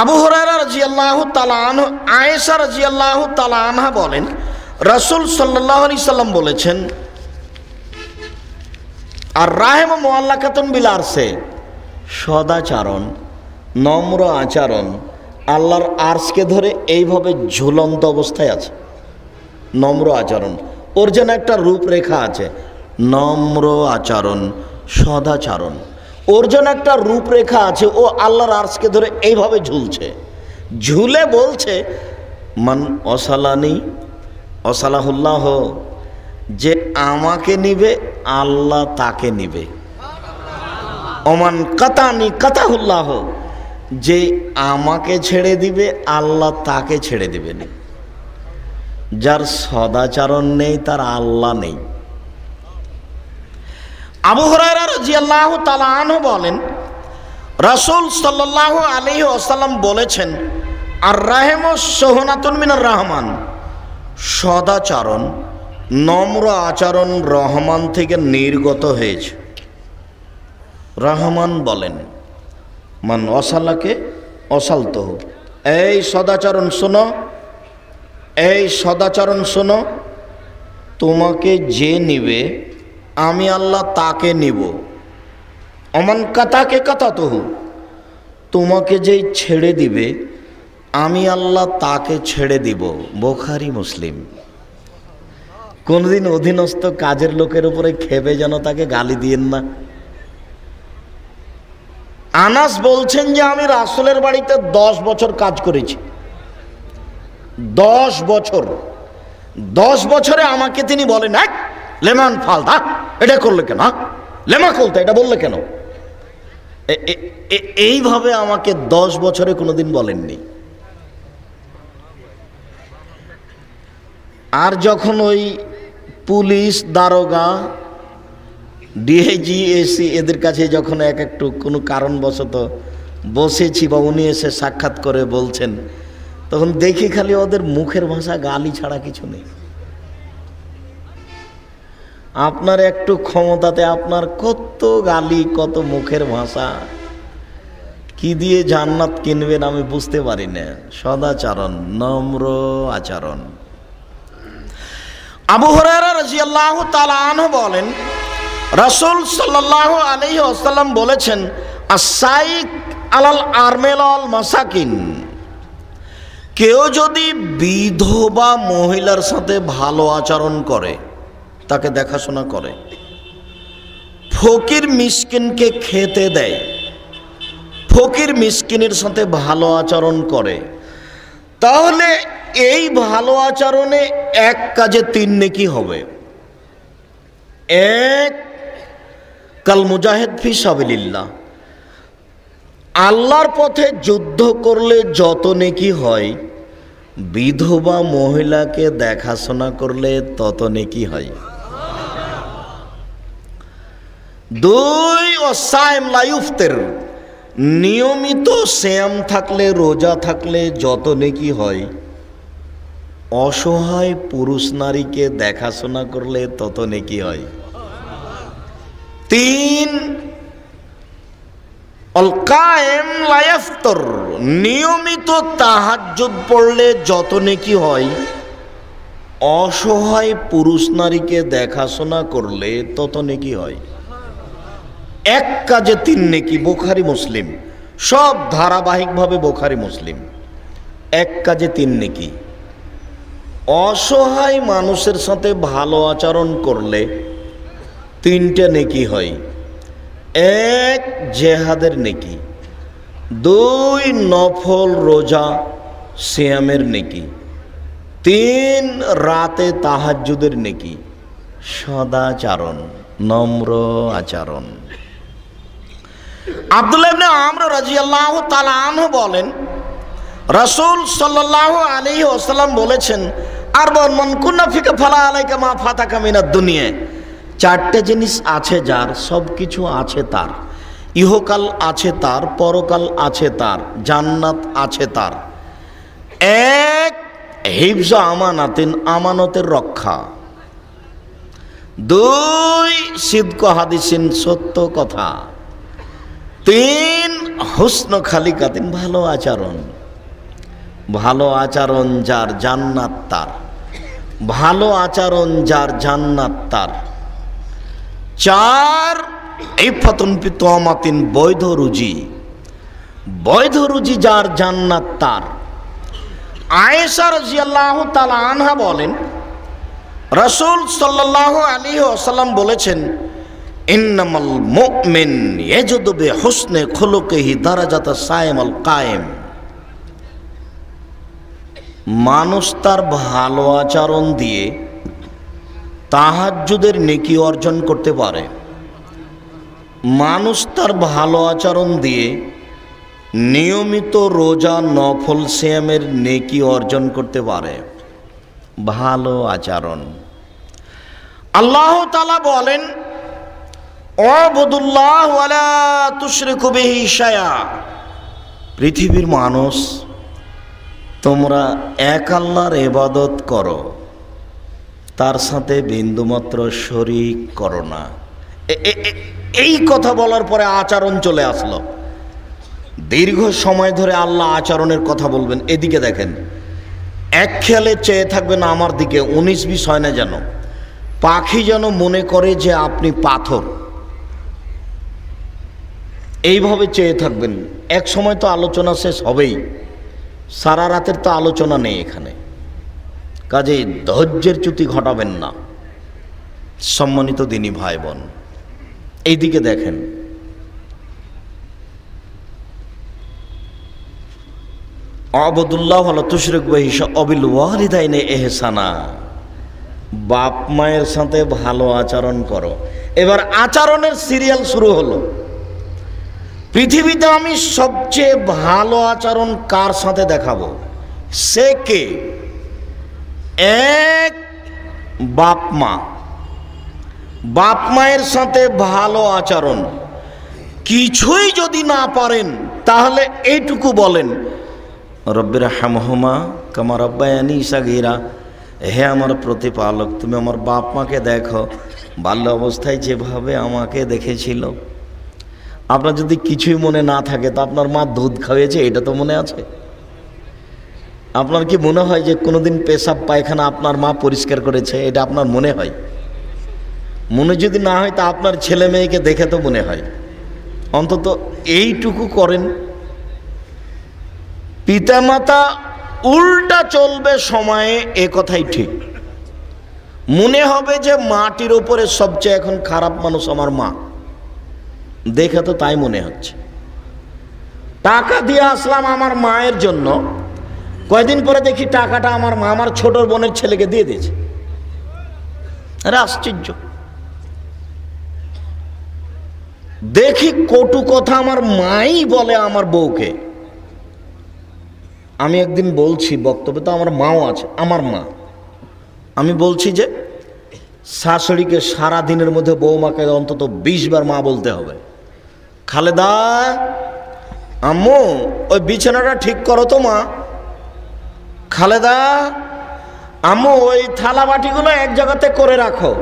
আবু তালান তালানহা বলেন রসুল সাল্লাম বলেছেন আর রাহেম মোয়াল্লা খাতুন বিলারসে সদাচারণ নম্র আচরণ আল্লাহর আর্সকে ধরে এইভাবে ঝুলন্ত অবস্থায় আছে নম্র আচরণ ওর যেন একটা রূপরেখা আছে নম্র আচরণ সদাচারণ ওর জন্য একটা রূপরেখা আছে ও আল্লাহর আর্সকে ধরে এইভাবে ঝুলছে ঝুলে বলছে মান অসালানি অসালাহুল্লাহ যে আমাকে নিবে আল্লাহ তাকে নিবে অমান কাতানি কাতাহুল্লাহ যে আমাকে ছেড়ে দিবে আল্লাহ তাকে ছেড়ে না যার সদাচরণ নেই তার আল্লাহ নেই আবু হরাইরা বলেন রাসুল সাল্লাহ আলী আসাল্লাম বলেছেন আর রাহেম সোহনাতুন মিনার রহমান সদাচারণ নম্র আচরণ রহমান থেকে নির্গত হয়েছে রহমান বলেন মান অসালাকে অসালত এই সদাচরণ শোনো এই সদাচরণ শোনো তোমাকে যে নিবে আমি আল্লাহ তাকে নেব অমন কাতাকে কাতা তহু তোমাকে যেই ছেড়ে দিবে আমি আল্লাহ তাকে ছেড়ে দিব বোখারি মুসলিম কোনোদিন অধীনস্থ কাজের লোকের উপরে খেপে যেন তাকে গালি দিয়েন না আনাস বলছেন যে আমি রাসুলের বাড়িতে দশ বছর কাজ করেছি দশ বছর দশ বছরে আমাকে তিনি বলেন এক লেমান ফালদা এটা করলে কেন হ্যাঁ? লেমা খুলতে এটা বললে কেন এইভাবে আমাকে দশ বছরে কোনোদিন বলেননি আর যখন ওই পুলিশ দারোগা ডিএজি এসি এদের কাছে যখন এক একটু কোনো কারণবশত বসেছি বা উনি এসে সাক্ষাৎ করে বলছেন তখন দেখি খালি ওদের মুখের ভাষা গালি ছাড়া কিছু নেই আপনার একটু ক্ষমতাতে আপনার কত গালি কত মুখের ভাষা কি দিয়ে জান্নাত কিনবেন আমি বুঝতে পারি না সদাচরণ নম্র আচরণ আবু হরিয়াল্লাহ তালাহ বলেন রসুল সাল্লাহ আলি আসাল্লাম বলেছেন আসাইক আলাল আরমেল আল মাসাকিন কেউ যদি বিধবা মহিলার সাথে ভালো আচরণ করে তাকে দেখাশোনা করে ফকির মিসকিনকে খেতে দেয় ফকির মিসকিনের সাথে ভালো আচরণ করে তাহলে এই ভালো আচরণে এক কাজে তিন নেকি হবে এক কাল মুজাহেদ ফি সাবিল্লা আল্লাহর পথে যুদ্ধ করলে যত নেকি হয় বিধবা মহিলাকে দেখাশোনা করলে তত নেকি হয় দুই ও সাইম লাইফতের নিয়মিত শ্যাম থাকলে রোজা থাকলে যত নেকি হয় অসহায় পুরুষ নারীকে দেখাশোনা করলে তত নেকি হয় তিন অলকায়েম লাইফতর নিয়মিত তাহাজ্জুদ পড়লে যত নেকি হয় অসহায় পুরুষ নারীকে দেখাশোনা করলে তত নেকি হয় এক কাজে তিন নেকি বোখারি মুসলিম সব ধারাবাহিকভাবে বোখারি মুসলিম এক কাজে তিন নেকি অসহায় মানুষের সাথে ভালো আচরণ করলে তিনটা নেকি হয় এক জেহাদের নেকি দুই নফল রোজা শ্যামের নেকি তিন রাতে তাহাজুদের নেকি সদাচারণ নম্র আচরণ আব্দুল্লাহ ইবনে আমর রাজিয়াল্লাহ তালাহ বলেন রসুল সাল্লাহ আলী ওসাল্লাম বলেছেন আর বল মনকুন্না ফিকে ফালা আলাইকা মা ফাতা কামিনার দুনিয়ায় চারটে জিনিস আছে যার সব কিছু আছে তার ইহকাল আছে তার পরকাল আছে তার জান্নাত আছে তার এক হিফজ আমানাতিন আমানতের রক্ষা দুই সিদ্ধ হাদিসিন সত্য কথা তিন হুসন খালি কাতিন ভালো আচরণ ভালো আচরণ যার জান্নাত তার ভালো আচরণ যার জান্নাত তার চার ইফাতুন পিতমাতিন বৈধ রুজি বৈধ রুজি যার জান্নাত তার আয়েশা রাজিয়াল্লাহ তালা আনহা বলেন রসুল সাল্লাহ আলী ওসাল্লাম বলেছেন ইন্নামাল মুমিন ইয়াজদুবে হুসনে খুলুকিহি দারাজাতা সায়েমাল কায়েম মানুষ তার ভালো আচরণ দিয়ে তাহাজ্জুদের নেকি অর্জন করতে পারে মানুষ তার ভালো আচরণ দিয়ে নিয়মিত রোজা নফল শ্যামের নেকি অর্জন করতে পারে ভালো আচরণ আল্লাহ তালা বলেন অবদুল্লাহ পৃথিবীর মানুষ তোমরা এক আল্লাহর এবাদত করো তার সাথে বিন্দুমাত্র শরিক করো না এই কথা বলার পরে আচরণ চলে আসলো দীর্ঘ সময় ধরে আল্লাহ আচরণের কথা বলবেন এদিকে দেখেন এক খেয়ালে চেয়ে থাকবেন আমার দিকে উনিশ বিষ হয় না যেন পাখি যেন মনে করে যে আপনি পাথর এইভাবে চেয়ে থাকবেন এক সময় তো আলোচনা শেষ হবেই সারা রাতের তো আলোচনা নেই এখানে কাজে ধৈর্যের চ্যুতি ঘটাবেন না সম্মানিত দিনই ভাই বোন এইদিকে দেখেন আবদুল্লাহ তুশরিক বহিস অবিল ওয়ালিদাইনে এহসানা বাপ মায়ের সাথে ভালো আচরণ করো এবার আচরণের সিরিয়াল শুরু হলো পৃথিবীতে আমি সবচেয়ে ভালো আচরণ কার সাথে দেখাবো সে কে এক বাপ মা বাপ মায়ের সাথে ভালো আচরণ কিছুই যদি না পারেন তাহলে এইটুকু বলেন রব্বের হ্যামহমা কামার ঈশা গিরা হে আমার প্রতিপালক তুমি আমার বাপ মাকে দেখো বাল্য অবস্থায় যেভাবে আমাকে দেখেছিল আপনার যদি কিছুই মনে না থাকে তো আপনার মা দুধ খাওয়িয়েছে এটা তো মনে আছে আপনার কি মনে হয় যে কোনোদিন পেশাব পায়খানা আপনার মা পরিষ্কার করেছে এটা আপনার মনে হয় মনে যদি না হয় তা আপনার ছেলে মেয়েকে দেখে তো মনে হয় অন্তত এইটুকু করেন পিতামাতা উল্টা চলবে সময়ে এ কথাই ঠিক মনে হবে যে মাটির ওপরে সবচেয়ে এখন খারাপ মানুষ আমার মা দেখে তো তাই মনে হচ্ছে টাকা দিয়ে আসলাম আমার মায়ের জন্য কয়েকদিন পরে দেখি টাকাটা আমার মা আমার ছোট বোনের ছেলেকে দিয়ে দিয়েছে আরে আশ্চর্য দেখি কটু কথা আমার মাই বলে আমার বউকে আমি একদিন বলছি বক্তব্যে তো আমার মাও আছে আমার মা আমি বলছি যে শাশুড়িকে সারা দিনের মধ্যে বউমাকে অন্তত বিশ বার মা বলতে হবে খালেদা আম্মু ওই বিছানাটা ঠিক করো তো মা খালেদা আম্মু ওই থালা বাটিগুলো এক জায়গাতে করে রাখো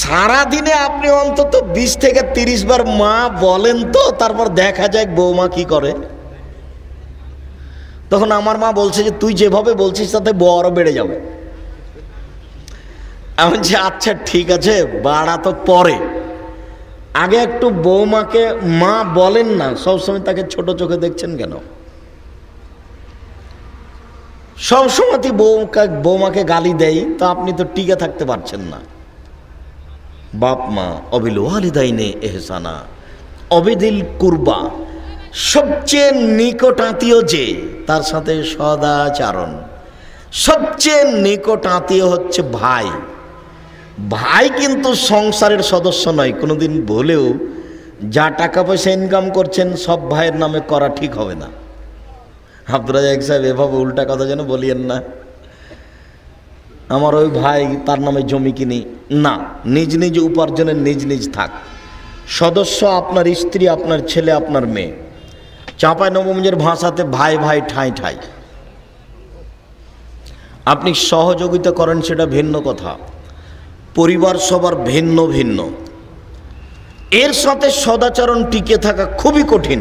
সারা দিনে আপনি অন্তত বিশ থেকে তিরিশ বার মা বলেন তো তারপর দেখা যায় বৌমা কি করে তখন আমার মা বলছে যে তুই যেভাবে বলছিস তাতে বড় বেড়ে যাবে আমি যে আচ্ছা ঠিক আছে বাড়া তো পরে আগে একটু বৌমাকে মা বলেন না সবসময় তাকে ছোট চোখে দেখছেন কেন সবসময় বৌকা বৌমাকে গালি দেয় তো আপনি তো টিকে থাকতে পারছেন না বাপ মা অবিল ওয়ালিদাইনে এহসানা অবিদিল কুরবা সবচেয়ে নিকট আত্মীয় যে তার সাথে সদাচারণ সবচেয়ে নিকট আত্মীয় হচ্ছে ভাই ভাই কিন্তু সংসারের সদস্য নয় কোনোদিন বলেও যা টাকা পয়সা ইনকাম করছেন সব ভাইয়ের নামে করা ঠিক হবে না আব্দুল এক সাহেব এভাবে উল্টা কথা যেন বলিয়েন না আমার ওই ভাই তার নামে জমি কিনি না নিজ নিজ উপার্জনে নিজ নিজ থাক সদস্য আপনার স্ত্রী আপনার ছেলে আপনার মেয়ে চাঁপাই নবমজের ভাষাতে ভাই ভাই ঠাঁই ঠাঁই আপনি সহযোগিতা করেন সেটা ভিন্ন কথা পরিবার সবার ভিন্ন ভিন্ন এর সাথে সদাচরণ টিকে থাকা খুবই কঠিন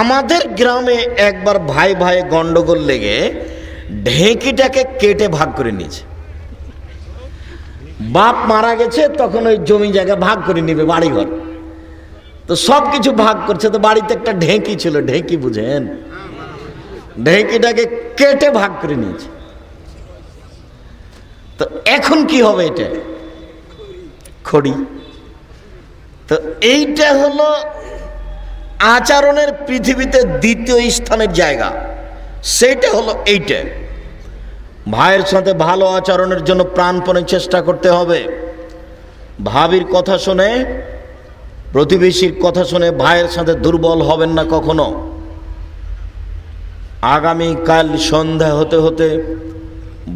আমাদের গ্রামে একবার ভাই ভাই গণ্ডগোল লেগে ঢেঁকিটাকে কেটে ভাগ করে নিয়েছে বাপ মারা গেছে তখন ওই জমি জায়গা ভাগ করে নিবে বাড়িঘর তো সব কিছু ভাগ করছে তো বাড়িতে একটা ঢেঁকি ছিল ঢেঁকি বুঝেন ঢেঁকিটাকে কেটে ভাগ করে নিয়েছে তো এখন কি হবে এটা খড়ি তো এইটা হলো আচরণের পৃথিবীতে দ্বিতীয় স্থানের জায়গা সেইটা হলো এইটা ভাইয়ের সাথে ভালো আচরণের জন্য প্রাণপণে চেষ্টা করতে হবে ভাবির কথা শুনে প্রতিবেশীর কথা শুনে ভাইয়ের সাথে দুর্বল হবেন না কখনো আগামীকাল সন্ধ্যা হতে হতে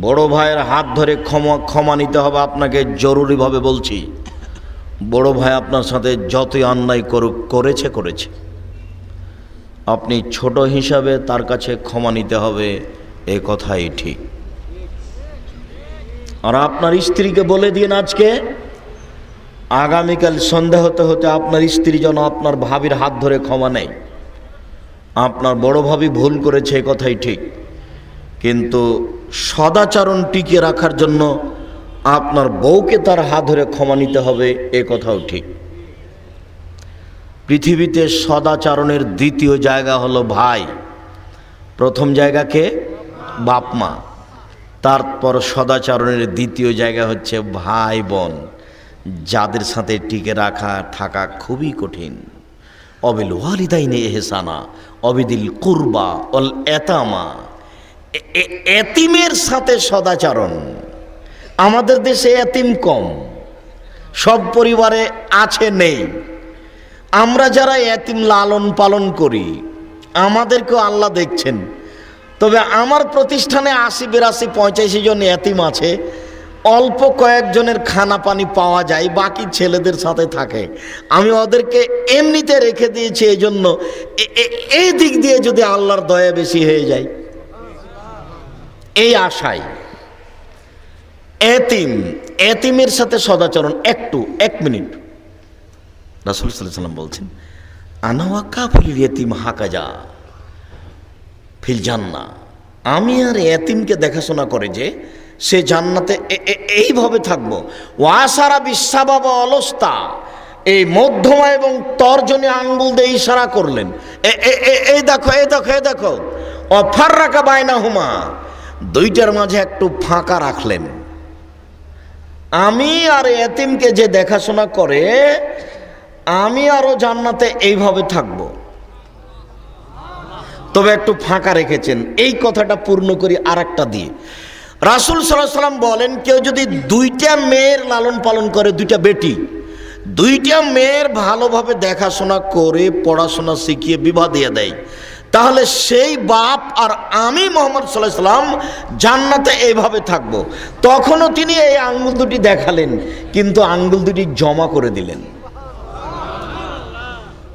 বড় ভাইয়ের হাত ধরে ক্ষমা ক্ষমা নিতে হবে আপনাকে জরুরিভাবে বলছি বড় ভাই আপনার সাথে যতই অন্যায় করুক করেছে করেছে আপনি ছোট হিসাবে তার কাছে ক্ষমা নিতে হবে এ কথাই ঠিক আর আপনার স্ত্রীকে বলে দিন আজকে আগামীকাল সন্ধ্যা হতে হতে আপনার স্ত্রী যেন আপনার ভাবির হাত ধরে ক্ষমা নেয় আপনার বড় ভাবি ভুল করেছে এ কথাই ঠিক কিন্তু সদাচরণ টিকে রাখার জন্য আপনার বউকে তার হাত ধরে ক্ষমা নিতে হবে এ কথাও ঠিক পৃথিবীতে সদাচারণের দ্বিতীয় জায়গা হলো ভাই প্রথম জায়গাকে বাপ মা তারপর সদাচারণের দ্বিতীয় জায়গা হচ্ছে ভাই বোন যাদের সাথে টিকে রাখা থাকা খুবই কঠিন অবিল ওয়ালিদাইনে এহসানা অবিদিল কুরবা অল এতামা এতিমের সাথে সদাচরণ আমাদের দেশে এতিম কম সব পরিবারে আছে নেই আমরা যারা এতিম লালন পালন করি আমাদেরকেও আল্লাহ দেখছেন তবে আমার প্রতিষ্ঠানে আশি বিরাশি পঁয়চাশি জন এতিম আছে অল্প কয়েকজনের খানা পানি পাওয়া যায় বাকি ছেলেদের সাথে থাকে আমি ওদেরকে এমনিতে রেখে দিয়েছি এই জন্য এই দিক দিয়ে যদি আল্লাহর দয়া বেশি হয়ে যায় এই আশায় এতিম এতিমের সাথে সদাচরণ একটু এক মিনিট রাসুল সাল্লাম বলছেন আনাওয়াকা কাফুল এতিম হাকাজা ফিল জান্না আমি আর এতিমকে দেখাশোনা করে যে সে জান্নাতে এইভাবে থাকবো ওয়াসারা বিশ্বাবা অলস্তা এই মধ্যমা এবং তর্জনী আঙ্গুল দিয়ে ইশারা করলেন এই দেখো এই দেখো এই দেখো অফার রাখা বায়না হুমা দুইটার মাঝে একটু ফাঁকা রাখলেন আমি আর এতিমকে যে দেখাশোনা করে আমি আরও জান্নাতে এইভাবে থাকব তবে একটু ফাঁকা রেখেছেন এই কথাটা পূর্ণ করি আর একটা দিয়ে রাসুল সাল্লাম বলেন কেউ যদি দুইটা মেয়ের লালন পালন করে দুইটা বেটি দুইটা মেয়ের ভালোভাবে দেখাশোনা করে পড়াশোনা শিখিয়ে বিবাহ দিয়ে দেয় তাহলে সেই বাপ আর আমি মোহাম্মদ সাল্লাহ সাল্লাম জান্নাতে এইভাবে থাকব। তখনও তিনি এই আঙ্গুল দুটি দেখালেন কিন্তু আঙ্গুল দুটি জমা করে দিলেন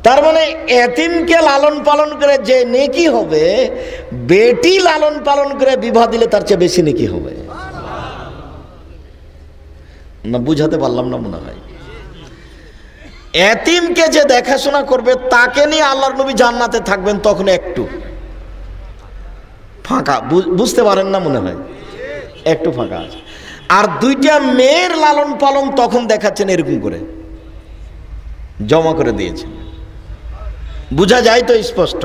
তার মানে এতিমকে লালন পালন করে যে নেকি হবে বেটি লালন পালন করে বিবাহ দিলে তার চেয়ে বেশি নেকি হবে না বুঝাতে পারলাম না মনে হয় এতিমকে যে দেখাশোনা করবে তাকে নিয়ে আল্লাহর নবী জান্নাতে থাকবেন তখন একটু ফাঁকা বুঝতে পারেন না মনে হয় একটু ফাঁকা আছে আর দুইটা মেয়ের লালন পালন তখন দেখাচ্ছেন এরকম করে জমা করে দিয়েছেন বোঝা যায় তো স্পষ্ট